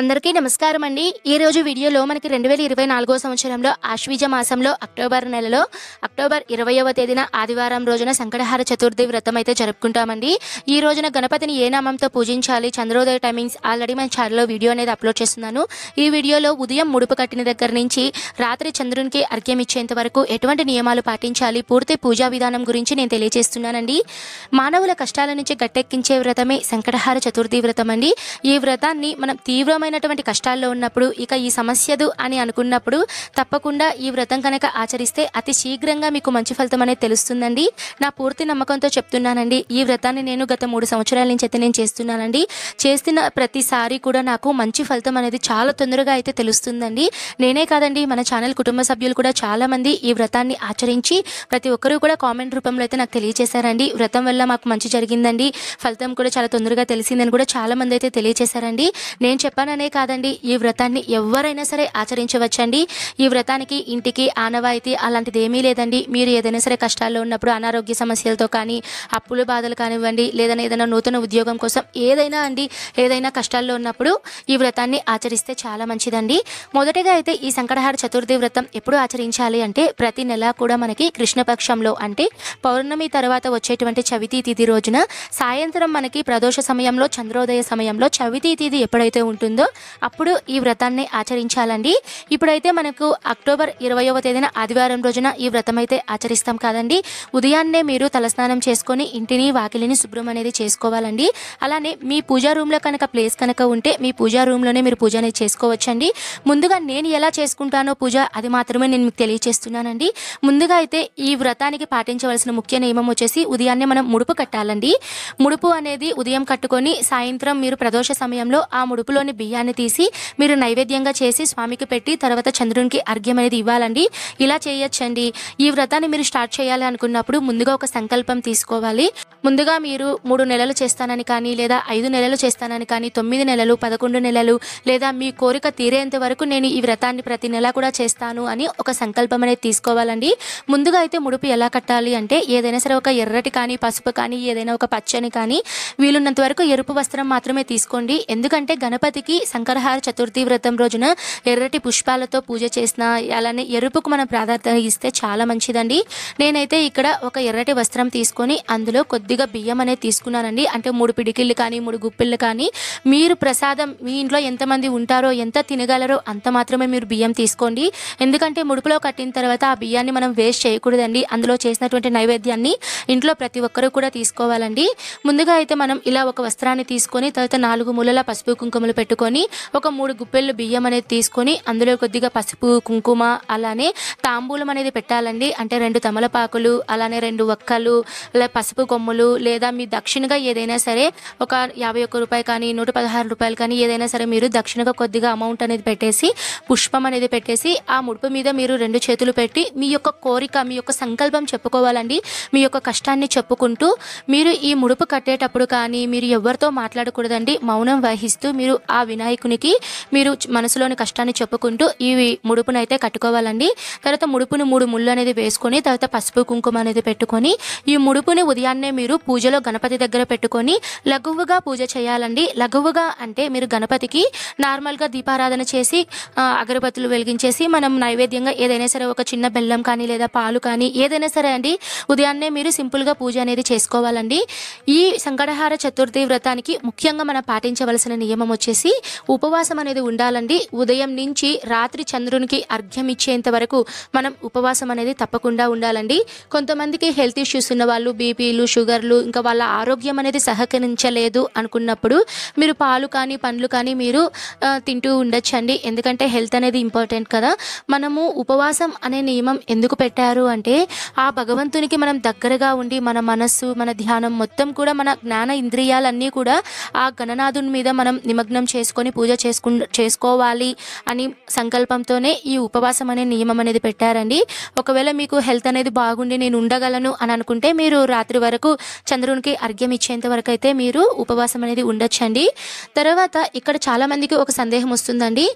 అందరికీ నమస్కారం అండి ఈరోజు వీడియోలో మనకి రెండు వేల ఇరవై నాలుగో సంవత్సరంలో ఆశ్వీజ మాసంలో అక్టోబర్ నెలలో అక్టోబర్ ఇరవైవ తేదీన ఆదివారం రోజున సంకటహార చతుర్థి వ్రతం అయితే జరుపుకుంటామండి ఈ రోజున గణపతిని ఏ నామంతో పూజించాలి చంద్రోదయ టైమింగ్స్ ఆల్రెడీ మన ఛానల్లో వీడియో అనేది అప్లోడ్ చేస్తున్నాను ఈ వీడియోలో ఉదయం ముడుపు కట్టిన దగ్గర నుంచి రాత్రి చంద్రునికి అర్ఘ్యం ఇచ్చేంత వరకు ఎటువంటి నియమాలు పాటించాలి పూర్తి పూజా విధానం గురించి నేను తెలియజేస్తున్నానండి మానవుల కష్టాల నుంచి గట్టెక్కించే వ్రతమే సంకటహార చతుర్థి వ్రతం అండి ఈ వ్రతాన్ని మనం తీవ్రమైన తీవ్రమైనటువంటి కష్టాల్లో ఉన్నప్పుడు ఇక ఈ సమస్యదు అని అనుకున్నప్పుడు తప్పకుండా ఈ వ్రతం కనుక ఆచరిస్తే అతి శీఘ్రంగా మీకు మంచి ఫలితం అనేది తెలుస్తుందండి నా పూర్తి నమ్మకంతో చెప్తున్నానండి ఈ వ్రతాన్ని నేను గత మూడు సంవత్సరాల నుంచి అయితే నేను చేస్తున్నానండి చేస్తున్న ప్రతిసారి కూడా నాకు మంచి ఫలితం అనేది చాలా తొందరగా అయితే తెలుస్తుందండి నేనే కాదండి మన ఛానల్ కుటుంబ సభ్యులు కూడా చాలామంది ఈ వ్రతాన్ని ఆచరించి ప్రతి ఒక్కరూ కూడా కామెంట్ రూపంలో అయితే నాకు తెలియజేశారండి వ్రతం వల్ల మాకు మంచి జరిగిందండి ఫలితం కూడా చాలా తొందరగా తెలిసిందని కూడా చాలామంది అయితే తెలియజేశారండి నేను చెప్పాను ద్వారానే కాదండి ఈ వ్రతాన్ని ఎవరైనా సరే ఆచరించవచ్చండి ఈ వ్రతానికి ఇంటికి ఆనవాయితీ అలాంటిది ఏమీ లేదండి మీరు ఏదైనా సరే కష్టాల్లో ఉన్నప్పుడు అనారోగ్య సమస్యలతో కానీ అప్పుల బాధలు కానివ్వండి లేదా ఏదైనా నూతన ఉద్యోగం కోసం ఏదైనా అండి ఏదైనా కష్టాల్లో ఉన్నప్పుడు ఈ వ్రతాన్ని ఆచరిస్తే చాలా మంచిదండి మొదటగా అయితే ఈ సంకటహార చతుర్థి వ్రతం ఎప్పుడు ఆచరించాలి అంటే ప్రతి నెల కూడా మనకి కృష్ణపక్షంలో అంటే పౌర్ణమి తర్వాత వచ్చేటువంటి చవితి తిథి రోజున సాయంత్రం మనకి ప్రదోష సమయంలో చంద్రోదయ సమయంలో చవితి తిథి ఎప్పుడైతే ఉంటుందో ఉంటుందో అప్పుడు ఈ వ్రతాన్ని ఆచరించాలండి ఇప్పుడైతే మనకు అక్టోబర్ ఇరవయవ తేదీన ఆదివారం రోజున ఈ వ్రతం అయితే ఆచరిస్తాం కాదండి ఉదయాన్నే మీరు తలస్నానం చేసుకొని ఇంటిని వాకిలిని శుభ్రం అనేది చేసుకోవాలండి అలానే మీ పూజా రూమ్లో కనుక ప్లేస్ కనుక ఉంటే మీ పూజా రూమ్లోనే మీరు పూజ అనేది చేసుకోవచ్చండి ముందుగా నేను ఎలా చేసుకుంటానో పూజ అది మాత్రమే నేను మీకు తెలియచేస్తున్నానండి ముందుగా అయితే ఈ వ్రతానికి పాటించవలసిన ముఖ్య నియమం వచ్చేసి ఉదయాన్నే మనం ముడుపు కట్టాలండి ముడుపు అనేది ఉదయం కట్టుకొని సాయంత్రం మీరు ప్రదోష సమయంలో ఆ ముడుపులోని బియ్యం బియ్యాన్ని తీసి మీరు నైవేద్యంగా చేసి స్వామికి పెట్టి తర్వాత చంద్రునికి అర్ఘ్యం అనేది ఇవ్వాలండి ఇలా చేయొచ్చండి ఈ వ్రతాన్ని మీరు స్టార్ట్ చేయాలి అనుకున్నప్పుడు ముందుగా ఒక సంకల్పం తీసుకోవాలి ముందుగా మీరు మూడు నెలలు చేస్తానని కానీ లేదా ఐదు నెలలు చేస్తానని కానీ తొమ్మిది నెలలు పదకొండు నెలలు లేదా మీ కోరిక తీరేంత వరకు నేను ఈ వ్రతాన్ని ప్రతి నెల కూడా చేస్తాను అని ఒక సంకల్పం అనేది తీసుకోవాలండి ముందుగా అయితే ముడుపు ఎలా కట్టాలి అంటే ఏదైనా సరే ఒక ఎర్రటి కానీ పసుపు కానీ ఏదైనా ఒక పచ్చని కానీ వీలున్నంత వరకు ఎరుపు వస్త్రం మాత్రమే తీసుకోండి ఎందుకంటే గణపతికి శంకరహార చతుర్థి వ్రతం రోజున ఎర్రటి పుష్పాలతో పూజ చేసిన అలానే ఎరుపుకు మనం ప్రాధాన్యత ఇస్తే చాలా మంచిదండి నేనైతే ఇక్కడ ఒక ఎర్రటి వస్త్రం తీసుకొని అందులో కొద్దిగా బియ్యం అనేది తీసుకున్నానండి అంటే మూడు పిడికిళ్ళు కానీ మూడు గుప్పిళ్ళు కానీ మీరు ప్రసాదం మీ ఇంట్లో ఎంతమంది ఉంటారో ఎంత తినగలరో అంత మాత్రమే మీరు బియ్యం తీసుకోండి ఎందుకంటే ముడుపులో కట్టిన తర్వాత ఆ బియ్యాన్ని మనం వేస్ట్ చేయకూడదండి అందులో చేసినటువంటి నైవేద్యాన్ని ఇంట్లో ప్రతి ఒక్కరూ కూడా తీసుకోవాలండి ముందుగా అయితే మనం ఇలా ఒక వస్త్రాన్ని తీసుకొని తర్వాత నాలుగు మూలల పసుపు కుంకుమలు పెట్టుకొని తీసుకొని ఒక మూడు గుప్పెళ్ళు బియ్యం అనేది తీసుకొని అందులో కొద్దిగా పసుపు కుంకుమ అలానే తాంబూలం అనేది పెట్టాలండి అంటే రెండు తమలపాకులు అలానే రెండు ఒక్కలు అలా పసుపు కొమ్ములు లేదా మీ దక్షిణగా ఏదైనా సరే ఒక యాభై ఒక్క రూపాయి కానీ నూట పదహారు రూపాయలు కానీ ఏదైనా సరే మీరు దక్షిణగా కొద్దిగా అమౌంట్ అనేది పెట్టేసి పుష్పం అనేది పెట్టేసి ఆ ముడుపు మీద మీరు రెండు చేతులు పెట్టి మీ యొక్క కోరిక మీ యొక్క సంకల్పం చెప్పుకోవాలండి మీ యొక్క కష్టాన్ని చెప్పుకుంటూ మీరు ఈ ముడుపు కట్టేటప్పుడు కానీ మీరు ఎవరితో మాట్లాడకూడదండి మౌనం వహిస్తూ మీరు ఆ వినా వినాయకునికి మీరు మనసులోని కష్టాన్ని చెప్పుకుంటూ ఈ ముడుపును అయితే కట్టుకోవాలండి తర్వాత ముడుపును మూడు ముళ్ళు అనేది వేసుకొని తర్వాత పసుపు కుంకుమ అనేది పెట్టుకొని ఈ ముడుపుని ఉదయాన్నే మీరు పూజలో గణపతి దగ్గర పెట్టుకొని లఘువుగా పూజ చేయాలండి లఘువుగా అంటే మీరు గణపతికి నార్మల్గా దీపారాధన చేసి అగరబత్తులు వెలిగించేసి మనం నైవేద్యంగా ఏదైనా సరే ఒక చిన్న బెల్లం కానీ లేదా పాలు కానీ ఏదైనా సరే అండి ఉదయాన్నే మీరు సింపుల్గా పూజ అనేది చేసుకోవాలండి ఈ సంకటహార చతుర్థి వ్రతానికి ముఖ్యంగా మనం పాటించవలసిన నియమం వచ్చేసి ఉపవాసం అనేది ఉండాలండి ఉదయం నుంచి రాత్రి చంద్రునికి అర్ఘ్యం ఇచ్చేంత వరకు మనం ఉపవాసం అనేది తప్పకుండా ఉండాలండి కొంతమందికి హెల్త్ ఇష్యూస్ ఉన్న వాళ్ళు బీపీలు షుగర్లు ఇంకా వాళ్ళ ఆరోగ్యం అనేది సహకరించలేదు అనుకున్నప్పుడు మీరు పాలు కానీ పండ్లు కానీ మీరు తింటూ ఉండొచ్చండి ఎందుకంటే హెల్త్ అనేది ఇంపార్టెంట్ కదా మనము ఉపవాసం అనే నియమం ఎందుకు పెట్టారు అంటే ఆ భగవంతునికి మనం దగ్గరగా ఉండి మన మనస్సు మన ధ్యానం మొత్తం కూడా మన జ్ఞాన ఇంద్రియాలన్నీ కూడా ఆ గణనాథుని మీద మనం నిమగ్నం చేసుకుంటాం చేసుకొని పూజ చేసుకు చేసుకోవాలి అని సంకల్పంతోనే ఈ ఉపవాసం అనే నియమం అనేది పెట్టారండి ఒకవేళ మీకు హెల్త్ అనేది బాగుండి నేను ఉండగలను అని అనుకుంటే మీరు రాత్రి వరకు చంద్రునికి అర్ఘ్యం ఇచ్చేంత వరకు అయితే మీరు ఉపవాసం అనేది ఉండొచ్చండి తర్వాత ఇక్కడ చాలామందికి ఒక సందేహం వస్తుందండి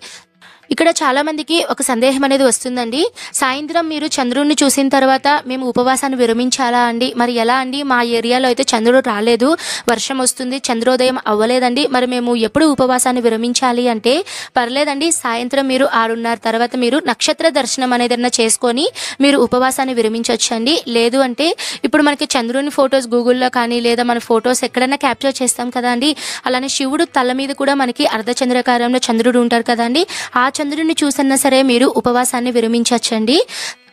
ఇక్కడ చాలామందికి ఒక సందేహం అనేది వస్తుందండి సాయంత్రం మీరు చంద్రుడిని చూసిన తర్వాత మేము ఉపవాసాన్ని విరమించాలా అండి మరి ఎలా అండి మా ఏరియాలో అయితే చంద్రుడు రాలేదు వర్షం వస్తుంది చంద్రోదయం అవ్వలేదండి మరి మేము ఎప్పుడు ఉపవాసాన్ని విరమించాలి అంటే పర్లేదండి సాయంత్రం మీరు ఆరున్నర తర్వాత మీరు నక్షత్ర దర్శనం అనేది చేసుకొని మీరు ఉపవాసాన్ని విరమించవచ్చండి లేదు అంటే ఇప్పుడు మనకి చంద్రుని ఫొటోస్ గూగుల్లో కానీ లేదా మన ఫొటోస్ ఎక్కడైనా క్యాప్చర్ చేస్తాం కదా అండి అలానే శివుడు తల మీద కూడా మనకి అర్ధచంద్రకారంలో చంద్రుడు ఉంటారు కదండి ఆ చంద్రుడిని చూసన్నా సరే మీరు ఉపవాసాన్ని విరమించచ్చండి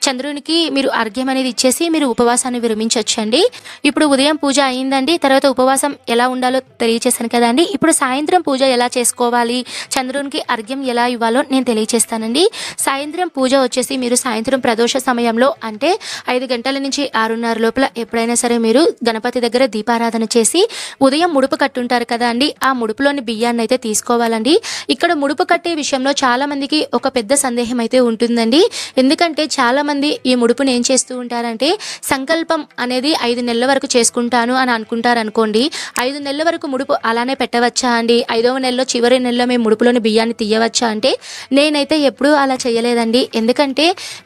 చంద్రునికి మీరు అర్ఘ్యం అనేది ఇచ్చేసి మీరు ఉపవాసాన్ని విరమించవచ్చండి ఇప్పుడు ఉదయం పూజ అయిందండి తర్వాత ఉపవాసం ఎలా ఉండాలో తెలియచేశాను కదండి ఇప్పుడు సాయంత్రం పూజ ఎలా చేసుకోవాలి చంద్రునికి అర్ఘ్యం ఎలా ఇవ్వాలో నేను తెలియచేస్తానండి సాయంత్రం పూజ వచ్చేసి మీరు సాయంత్రం ప్రదోష సమయంలో అంటే ఐదు గంటల నుంచి ఆరున్నర లోపల ఎప్పుడైనా సరే మీరు గణపతి దగ్గర దీపారాధన చేసి ఉదయం ముడుపు కట్టుంటారు కదా అండి ఆ ముడుపులోని బియ్యాన్ని అయితే తీసుకోవాలండి ఇక్కడ ముడుపు కట్టే విషయంలో చాలామందికి ఒక పెద్ద సందేహం అయితే ఉంటుందండి ఎందుకంటే చాలామంది మంది ఈ ముడుపుని ఏం చేస్తూ ఉంటారంటే సంకల్పం అనేది ఐదు నెలల వరకు చేసుకుంటాను అని అనుకుంటారు అనుకోండి ఐదు నెలల వరకు ముడుపు అలానే పెట్టవచ్చా అండి ఐదవ నెలలో చివరి నెలలో మేము ముడుపులోని బియ్యాన్ని తీయవచ్చా అంటే నేనైతే ఎప్పుడూ అలా చేయలేదండి ఎందుకంటే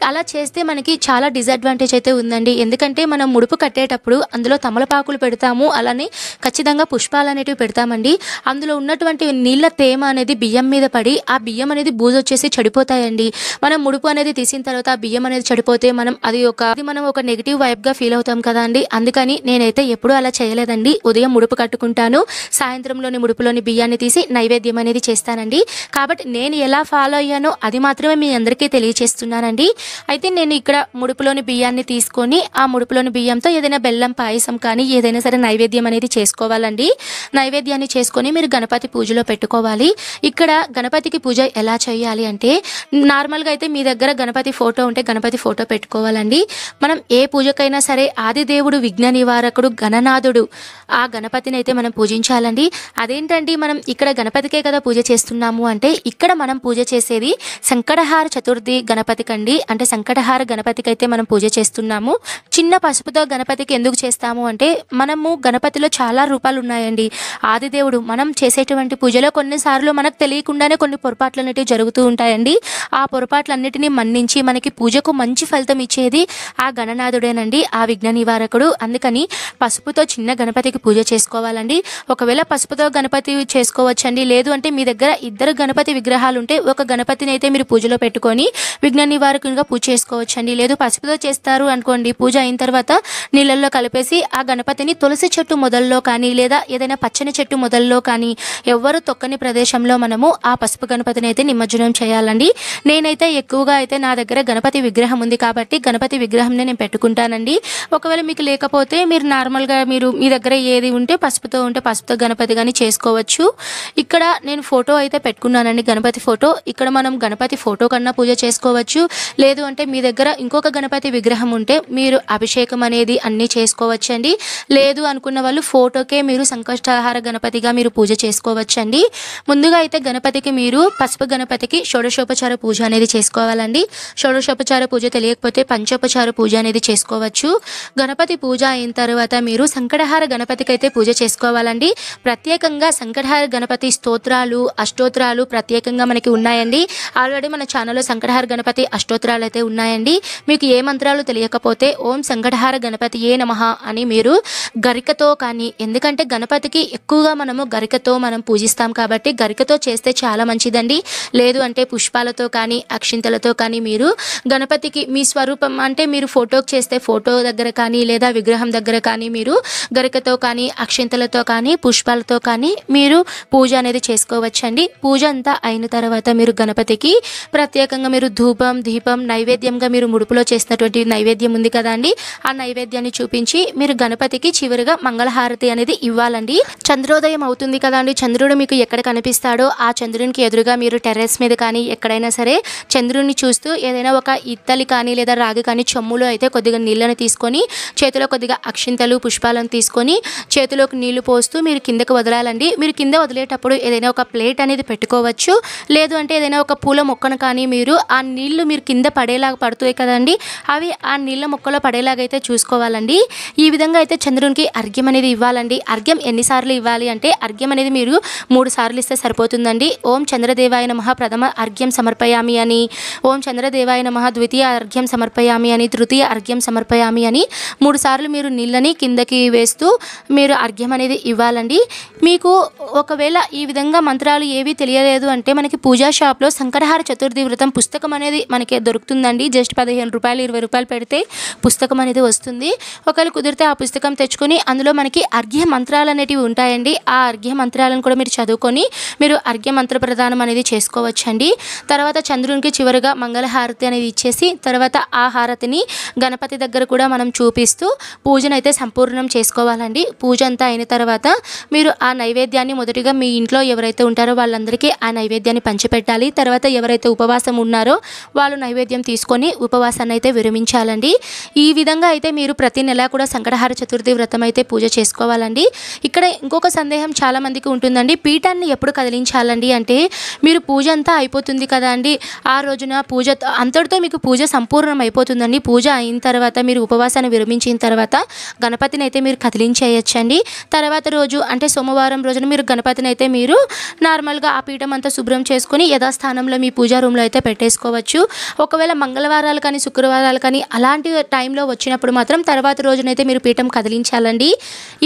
అలా చేస్తే మనకి చాలా డిసడ్వాంటేజ్ అయితే ఉందండి ఎందుకంటే మనం ముడుపు కట్టేటప్పుడు అందులో తమలపాకులు పెడతాము అలానే ఖచ్చితంగా పుష్పాలు అనేటివి పెడతామండి అందులో ఉన్నటువంటి నీళ్ళ తేమ అనేది బియ్యం మీద పడి ఆ బియ్యం అనేది బూజు వచ్చేసి చెడిపోతాయండి మనం ముడుపు అనేది తీసిన తర్వాత ఆ బియ్యం అనేది పడిపోతే మనం అది ఒక అది మనం ఒక నెగిటివ్ వైబ్ గా ఫీల్ అవుతాం కదా అండి అందుకని నేనైతే ఎప్పుడు అలా చేయలేదండి ఉదయం ముడుపు కట్టుకుంటాను సాయంత్రంలోని ముడుపులోని బియ్యాన్ని తీసి నైవేద్యం అనేది చేస్తానండి కాబట్టి నేను ఎలా ఫాలో అయ్యానో అది మాత్రమే మీ అందరికీ తెలియచేస్తున్నానండి అయితే నేను ఇక్కడ ముడుపులోని బియ్యాన్ని తీసుకొని ఆ ముడుపులోని బియ్యంతో ఏదైనా బెల్లం పాయసం కానీ ఏదైనా సరే నైవేద్యం అనేది చేసుకోవాలండి నైవేద్యాన్ని చేసుకొని మీరు గణపతి పూజలో పెట్టుకోవాలి ఇక్కడ గణపతికి పూజ ఎలా చేయాలి అంటే నార్మల్గా అయితే మీ దగ్గర గణపతి ఫోటో ఉంటే గణపతి ఫోటో ఫోటో పెట్టుకోవాలండి మనం ఏ పూజకైనా సరే ఆదిదేవుడు విఘ్న నివారకుడు గణనాథుడు ఆ గణపతిని అయితే మనం పూజించాలండి అదేంటండి మనం ఇక్కడ గణపతికే కదా పూజ చేస్తున్నాము అంటే ఇక్కడ మనం పూజ చేసేది సంకటహార చతుర్థి గణపతికి అండి అంటే సంకటహార గణపతికి అయితే మనం పూజ చేస్తున్నాము చిన్న పసుపుతో గణపతికి ఎందుకు చేస్తాము అంటే మనము గణపతిలో చాలా రూపాలు ఉన్నాయండి ఆదిదేవుడు మనం చేసేటువంటి పూజలో కొన్నిసార్లు మనకు తెలియకుండానే కొన్ని పొరపాట్లు అనేవి జరుగుతూ ఉంటాయండి ఆ పొరపాట్లన్నిటినీ మన్నించి మనకి పూజకు మంచి మంచి ఫలితం ఇచ్చేది ఆ గణనాథుడేనండి ఆ విఘ్న నివారకుడు అందుకని పసుపుతో చిన్న గణపతికి పూజ చేసుకోవాలండి ఒకవేళ పసుపుతో గణపతి చేసుకోవచ్చండి లేదు అంటే మీ దగ్గర ఇద్దరు గణపతి విగ్రహాలు ఉంటే ఒక గణపతిని అయితే మీరు పూజలో పెట్టుకొని విఘ్న నివారకునిగా పూజ చేసుకోవచ్చండి లేదు పసుపుతో చేస్తారు అనుకోండి పూజ అయిన తర్వాత నీళ్ళల్లో కలిపేసి ఆ గణపతిని తులసి చెట్టు మొదల్లో కానీ లేదా ఏదైనా పచ్చని చెట్టు మొదల్లో కానీ ఎవ్వరు తొక్కని ప్రదేశంలో మనము ఆ పసుపు గణపతిని అయితే నిమజ్జనం చేయాలండి నేనైతే ఎక్కువగా అయితే నా దగ్గర గణపతి విగ్రహం విగ్రహం ఉంది కాబట్టి గణపతి విగ్రహంనే నేను పెట్టుకుంటానండి ఒకవేళ మీకు లేకపోతే మీరు నార్మల్గా మీరు మీ దగ్గర ఏది ఉంటే పసుపుతో ఉంటే పసుపుతో గణపతి కానీ చేసుకోవచ్చు ఇక్కడ నేను ఫోటో అయితే పెట్టుకున్నానండి గణపతి ఫోటో ఇక్కడ మనం గణపతి ఫోటో కన్నా పూజ చేసుకోవచ్చు లేదు అంటే మీ దగ్గర ఇంకొక గణపతి విగ్రహం ఉంటే మీరు అభిషేకం అనేది అన్నీ చేసుకోవచ్చండి లేదు అనుకున్న వాళ్ళు ఫోటోకే మీరు సంకష్టాహార గణపతిగా మీరు పూజ చేసుకోవచ్చు అండి ముందుగా అయితే గణపతికి మీరు పసుపు గణపతికి షోడశోపచార పూజ అనేది చేసుకోవాలండి షోడశోపచార పూజ తెలియకపోతే పంచోపచార పూజ అనేది చేసుకోవచ్చు గణపతి పూజ అయిన తర్వాత మీరు సంకటహార గణపతికి అయితే పూజ చేసుకోవాలండి ప్రత్యేకంగా సంకటహార గణపతి స్తోత్రాలు అష్టోత్రాలు ప్రత్యేకంగా మనకి ఉన్నాయండి ఆల్రెడీ మన ఛానల్లో సంకటహార గణపతి అష్టోత్రాలు అయితే ఉన్నాయండి మీకు ఏ మంత్రాలు తెలియకపోతే ఓం సంకటహార గణపతి ఏ నమ అని మీరు గరికతో కానీ ఎందుకంటే గణపతికి ఎక్కువగా మనము గరికతో మనం పూజిస్తాం కాబట్టి గరికతో చేస్తే చాలా మంచిదండి లేదు అంటే పుష్పాలతో కానీ అక్షింతలతో కానీ మీరు గణపతికి మనకి మీ స్వరూపం అంటే మీరు ఫోటోకి చేస్తే ఫోటో దగ్గర కానీ లేదా విగ్రహం దగ్గర కానీ మీరు గరికతో కానీ అక్షింతలతో కానీ పుష్పాలతో కానీ మీరు పూజ అనేది చేసుకోవచ్చండి పూజ అంతా అయిన తర్వాత మీరు గణపతికి ప్రత్యేకంగా మీరు ధూపం దీపం నైవేద్యంగా మీరు ముడుపులో చేసినటువంటి నైవేద్యం ఉంది కదండి ఆ నైవేద్యాన్ని చూపించి మీరు గణపతికి చివరిగా మంగళహారతి అనేది ఇవ్వాలండి చంద్రోదయం అవుతుంది కదండి చంద్రుడు మీకు ఎక్కడ కనిపిస్తాడో ఆ చంద్రునికి ఎదురుగా మీరు టెర్రస్ మీద కానీ ఎక్కడైనా సరే చంద్రుడిని చూస్తూ ఏదైనా ఒక ఇత్తలి కానీ లేదా రాగి కానీ చెమ్ములో అయితే కొద్దిగా నీళ్ళని తీసుకొని చేతిలో కొద్దిగా అక్షింతలు పుష్పాలను తీసుకొని చేతిలోకి నీళ్లు పోస్తూ మీరు కిందకు వదలాలండి మీరు కింద వదిలేటప్పుడు ఏదైనా ఒక ప్లేట్ అనేది పెట్టుకోవచ్చు లేదు అంటే ఏదైనా ఒక పూల మొక్కను కానీ మీరు ఆ నీళ్లు మీరు కింద పడేలాగా పడుతాయి కదండి అవి ఆ నీళ్ళ మొక్కలో పడేలాగైతే చూసుకోవాలండి ఈ విధంగా అయితే చంద్రునికి అర్ఘ్యం అనేది ఇవ్వాలండి అర్ఘ్యం ఎన్నిసార్లు ఇవ్వాలి అంటే అర్ఘ్యం అనేది మీరు మూడు సార్లు ఇస్తే సరిపోతుందండి ఓం చంద్రదేవాయ నమ ప్రథమ అర్ఘ్యం సమర్పయామి అని ఓం చంద్రదేవాయ నమ ద్వితీయ అర్ఘ్యం సమర్పయామి అని తృతీయ అర్ఘ్యం సమర్పయామి అని మూడు సార్లు మీరు నీళ్ళని కిందకి వేస్తూ మీరు అర్ఘ్యం అనేది ఇవ్వాలండి మీకు ఒకవేళ ఈ విధంగా మంత్రాలు ఏవి తెలియలేదు అంటే మనకి పూజా షాప్లో శంకరహార చతుర్థి వ్రతం పుస్తకం అనేది మనకి దొరుకుతుందండి జస్ట్ పదిహేను రూపాయలు ఇరవై రూపాయలు పెడితే పుస్తకం అనేది వస్తుంది ఒకవేళ కుదిరితే ఆ పుస్తకం తెచ్చుకొని అందులో మనకి అర్ఘ్య మంత్రాలు అనేటివి ఉంటాయండి ఆ అర్ఘ్య మంత్రాలను కూడా మీరు చదువుకొని మీరు అర్ఘ్య మంత్ర ప్రదానం అనేది చేసుకోవచ్చండి తర్వాత చంద్రునికి చివరిగా మంగళహారతి అనేది ఇచ్చేసి తర్వాత ఆ హారతిని గణపతి దగ్గర కూడా మనం చూపిస్తూ పూజనైతే సంపూర్ణం చేసుకోవాలండి పూజ అంతా అయిన తర్వాత మీరు ఆ నైవేద్యాన్ని మొదటిగా మీ ఇంట్లో ఎవరైతే ఉంటారో వాళ్ళందరికీ ఆ నైవేద్యాన్ని పంచిపెట్టాలి తర్వాత ఎవరైతే ఉపవాసం ఉన్నారో వాళ్ళు నైవేద్యం తీసుకొని ఉపవాసాన్ని అయితే విరమించాలండి ఈ విధంగా అయితే మీరు ప్రతి నెలా కూడా సంకటహార చతుర్థి వ్రతం అయితే పూజ చేసుకోవాలండి ఇక్కడ ఇంకొక సందేహం చాలామందికి ఉంటుందండి పీఠాన్ని ఎప్పుడు కదిలించాలండి అంటే మీరు పూజ అంతా అయిపోతుంది కదా అండి ఆ రోజున పూజ అంతటితో మీకు పూజ సంపూర్ణం అయిపోతుందండి పూజ అయిన తర్వాత మీరు ఉపవాసాన్ని విరమించిన తర్వాత గణపతిని అయితే మీరు కదిలించేయచ్చండి తర్వాత రోజు అంటే సోమవారం రోజున మీరు గణపతిని అయితే మీరు నార్మల్గా ఆ పీఠం అంతా శుభ్రం చేసుకుని యథాస్థానంలో మీ పూజా రూమ్లో అయితే పెట్టేసుకోవచ్చు ఒకవేళ మంగళవారాలు కానీ శుక్రవారాలు కానీ అలాంటి టైంలో వచ్చినప్పుడు మాత్రం తర్వాత రోజునైతే మీరు పీఠం కదిలించాలండి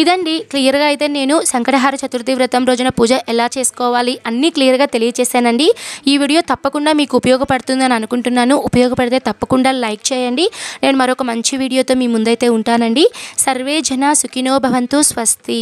ఇదండి క్లియర్గా అయితే నేను సంకటహార చతుర్థి వ్రతం రోజున పూజ ఎలా చేసుకోవాలి అన్నీ క్లియర్గా తెలియచేశానండి ఈ వీడియో తప్పకుండా మీకు ఉపయోగపడుతుందని అనుకుంటున్నాను ఉపయోగపడితే తప్పకుండా లైక్ చేయండి నేను మరొక మంచి వీడియోతో మీ ముందైతే ఉంటానండి సర్వే జన సుఖినో భవంతు స్వస్తి